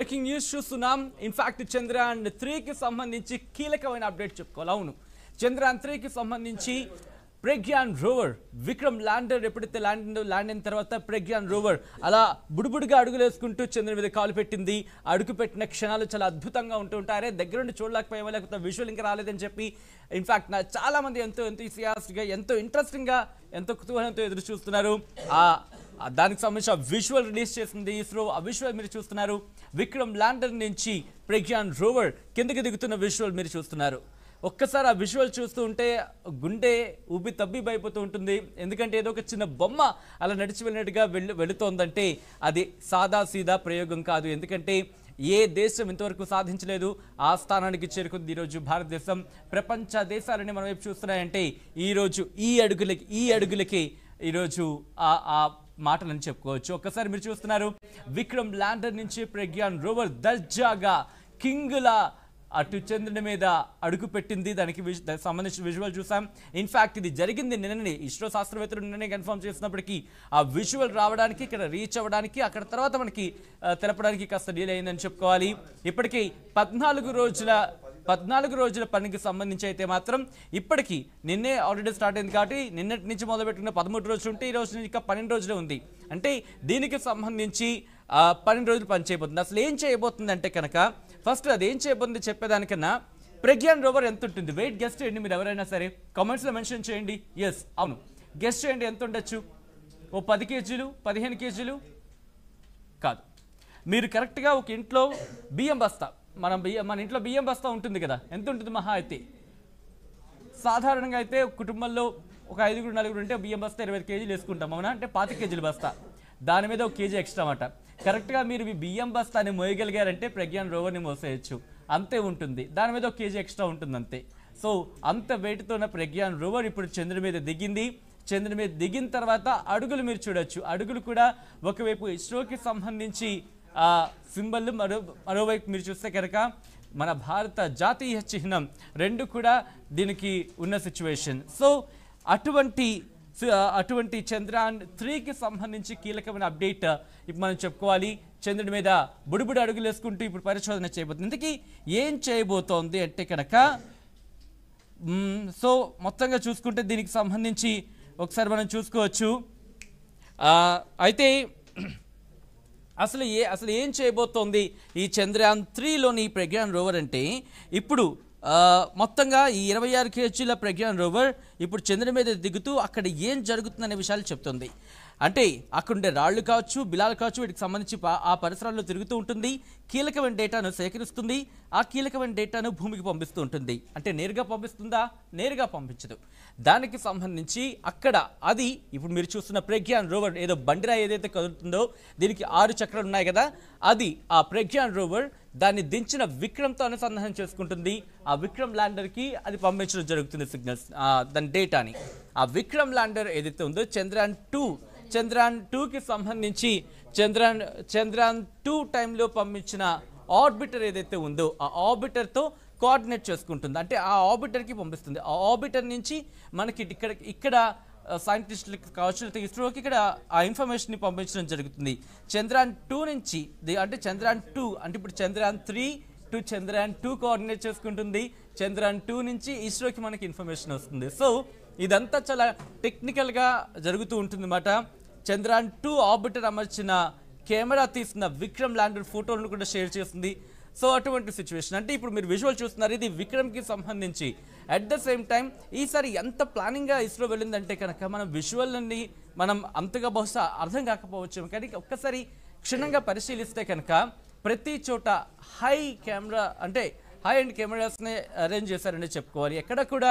breaking news చూస్తున్నాం in fact Chandrayaan త్రీకి సంబంధించి కీలకమైన అప్డేట్ చెప్పుకోవాలి అవును చంద్రయాన్ త్రీకి సంబంధించి ప్రగ్యాన్ రోవర్ విక్రమ్ ల్యాండర్ ఎప్పుడైతే ల్యాండ్ ల్యాండ్ అయిన తర్వాత ప్రగ్యాన్ రోవర్ అలా బుడుబుడిగా అడుగులేసుకుంటూ చంద్రుని మీద కాలు పెట్టింది అడుగు పెట్టిన క్షణాలు చాలా అద్భుతంగా ఉంటూ ఉంటారే అరే దగ్గర నుండి లేకపోతే విజువల్ ఇంకా రాలేదని చెప్పి ఇన్ఫాక్ట్ నా చాలామంది ఎంతో ఎంతో ఇసియాస్గా ఎంతో ఇంట్రెస్టింగ్గా ఎంతో కుతూహలంతో ఎదురు చూస్తున్నారు ఆ దానికి సంబంధించిన విజువల్ రిలీజ్ చేసింది ఇస్రో ఆ విజువల్ మీరు చూస్తున్నారు విక్రమ్ ల్యాండర్ నుంచి ప్రజ్ఞాన్ రోవర్ కిందకి దిగుతున్న విజువల్ మీరు చూస్తున్నారు ఒక్కసారి ఆ విజువల్ చూస్తూ ఉంటే గుండె ఉబ్బి భయపోతూ ఉంటుంది ఎందుకంటే ఏదో ఒక చిన్న బొమ్మ అలా నడిచి వెళ్ళినట్టుగా వెళ్ళి వెళుతోందంటే అది సాదా సీదా ప్రయోగం కాదు ఎందుకంటే ఏ దేశం ఇంతవరకు సాధించలేదు ఆ స్థానానికి చేరుకుంది ఈరోజు భారతదేశం ప్రపంచ దేశాలని మనం ఏం చూస్తున్నాయంటే ఈరోజు ఈ అడుగులకి ఈ అడుగులకి ఈరోజు ఆ మాటలని చెప్పుకోవచ్చు ఒక్కసారి మీరు చూస్తున్నారు విక్రమ్ ల్యాండర్ నుంచి ప్రజ్ఞాన్ రోవర్ దర్జాగా కింగ్లా అటు చంద్రుని మీద అడుగు పెట్టింది దానికి సంబంధించిన విజువల్ చూసాం ఇన్ఫ్యాక్ట్ ఇది జరిగింది నిన్ననే ఇస్రో శాస్త్రవేత్తలు నిన్ననే కన్ఫర్మ్ చేసినప్పటికీ ఆ విజువల్ రావడానికి ఇక్కడ రీచ్ అవ్వడానికి అక్కడ తర్వాత మనకి తెలపడానికి కాస్త డీల్ అయిందని చెప్పుకోవాలి ఇప్పటికీ పద్నాలుగు రోజుల పద్నాలుగు రోజుల పనికి సంబంధించి అయితే మాత్రం ఇప్పటికీ నిన్నే ఆల్రెడీ స్టార్ట్ అయింది కాబట్టి నిన్నటి నుంచి మొదలుపెట్టుకున్న పదమూడు రోజులు ఉంటే ఈ రోజు ఇంకా పన్నెండు రోజులే ఉంది అంటే దీనికి సంబంధించి పన్నెండు రోజులు పని చేయబోతుంది అసలు ఏం చేయబోతుంది అంటే కనుక ఫస్ట్ అది ఏం చేయబోతుంది చెప్పేదానికన్నా ప్రజ్ఞాన్ రోవర్ ఎంత ఉంటుంది వెయిట్ గెస్ట్ చేయండి మీరు ఎవరైనా సరే కామెంట్స్లో మెన్షన్ చేయండి ఎస్ అవును గెస్ట్ చేయండి ఎంత ఉండొచ్చు ఓ పది కేజీలు పదిహేను కేజీలు కాదు మీరు కరెక్ట్గా ఒక ఇంట్లో బియ్యం బస్తా మనం బియ్యం మన ఇంట్లో బియ్యం బస్తా ఉంటుంది కదా ఎంత ఉంటుంది మహా అయితే సాధారణంగా అయితే కుటుంబంలో ఒక ఐదుగురు నలుగురు ఉంటే బియ్యం బస్తా ఇరవై కేజీలు వేసుకుంటాం అవునా అంటే పాతి కేజీలు బస్తా దాని మీద ఒక కేజీ ఎక్స్ట్రా అన్నమాట కరెక్ట్గా మీరు మీ బియ్యం బస్తాని మోయగలిగారంటే ప్రజ్ఞాన్ రోవర్ని మోసేయచ్చు అంతే ఉంటుంది దాని మీద ఒక కేజీ ఎక్స్ట్రా ఉంటుంది అంతే సో అంత వెయిట్తో ఉన్న ప్రజ్ఞాన్ రోవర్ ఇప్పుడు చంద్రుడి మీద దిగింది చంద్రుడి మీద దిగిన తర్వాత అడుగులు మీరు చూడొచ్చు అడుగులు కూడా ఒకవైపు ఇస్రోకి సంబంధించి సింబల్ మరో మరోవైపు మీరు చూస్తే కనుక మన భారత జాతీయ చిహ్నం రెండు కూడా దీనికి ఉన్న సిచ్యువేషన్ సో అటువంటి అటువంటి చంద్రాయన్ త్రీకి సంబంధించి కీలకమైన అప్డేట్ ఇప్పుడు మనం చెప్పుకోవాలి చంద్రుడి మీద బుడిబుడి అడుగులు వేసుకుంటూ ఇప్పుడు పరిశోధన చేయబోతుంది ఇంతకీ ఏం చేయబోతోంది అంటే కనుక సో మొత్తంగా చూసుకుంటే దీనికి సంబంధించి ఒకసారి మనం చూసుకోవచ్చు అయితే అసలు ఏ అసలు ఏం చేయబోతోంది ఈ చంద్రయాన్ త్రీలోని ప్రజ్ఞాన్ రోవర్ అంటే ఇప్పుడు మొత్తంగా ఈ ఇరవై ఆరు కేజీల ప్రజ్ఞాన్ రోవర్ ఇప్పుడు చంద్రుని మీద దిగుతూ అక్కడ ఏం జరుగుతుందనే విషయాలు చెప్తుంది అంటే అక్కడుండే రాళ్ళు కావచ్చు బిలాలు కావచ్చు వీటికి సంబంధించి ఆ పరిసరాల్లో తిరుగుతూ ఉంటుంది కీలకమైన డేటాను సేకరిస్తుంది ఆ కీలకమైన డేటాను భూమికి పంపిస్తూ ఉంటుంది అంటే నేరుగా పంపిస్తుందా నేరుగా పంపించదు దానికి సంబంధించి అక్కడ అది ఇప్పుడు మీరు చూస్తున్న ప్రజ్ఞాన్ రోవర్ ఏదో బండిరా ఏదైతే కదులుతుందో దీనికి ఆరు చక్రాలు ఉన్నాయి కదా అది ఆ ప్రజ్ఞాన్ రోవర్ దాన్ని దించిన విక్రమ్తో అనుసంధానం చేసుకుంటుంది ఆ విక్రమ్ ల్యాండర్కి అది పంపించడం జరుగుతుంది సిగ్నల్స్ దాని డేటాని ఆ విక్రమ్ ల్యాండర్ ఏదైతే ఉందో చంద్రయాన్ టూ చంద్రయాన్ టూకి సంబంధించి చంద్రయాన్ చంద్రయాన్ టూ టైంలో పంపించిన ఆర్బిటర్ ఏదైతే ఉందో ఆ ఆర్బిటర్తో కోఆర్డినేట్ చేసుకుంటుంది అంటే ఆ ఆర్బిటర్కి పంపిస్తుంది ఆ ఆర్బిటర్ నుంచి మనకి ఇక్కడ ఇక్కడ సైంటిస్టులకు కావచ్చు లేకపోతే ఇస్రోకి ఇక్కడ ఆ ఇన్ఫర్మేషన్ని పంపించడం జరుగుతుంది చంద్రయాన్ టూ నుంచి అంటే చంద్రయాన్ టూ అంటే ఇప్పుడు Chandrayaan three to Chandrayaan two coordinate చేసుకుంటుంది చంద్రయాన్ టూ నుంచి ఇస్రోకి మనకి ఇన్ఫర్మేషన్ వస్తుంది సో ఇదంతా చాలా టెక్నికల్గా జరుగుతూ ఉంటుందన్నమాట చంద్రయాన్ టూ ఆర్బిటర్ అమర్చిన కెమెరా తీసిన విక్రమ్ ల్యాండర్ ఫోటోలను కూడా షేర్ చేస్తుంది సో అటువంటి సిచ్యువేషన్ అంటే ఇప్పుడు మీరు విజువల్ చూస్తున్నారు ఇది విక్రమ్కి సంబంధించి అట్ ద సేమ్ టైం ఈసారి ఎంత ప్లానింగ్గా ఇస్రో వెళ్ళిందంటే కనుక మనం విజువల్ని మనం అంతగా బహుశా అర్థం కాకపోవచ్చు కానీ ఒక్కసారి క్షుణ్ణంగా పరిశీలిస్తే కనుక ప్రతి చోట హై కెమెరా అంటే హై అండ్ కెమెరాస్ని అరేంజ్ చేశారని చెప్పుకోవాలి ఎక్కడ కూడా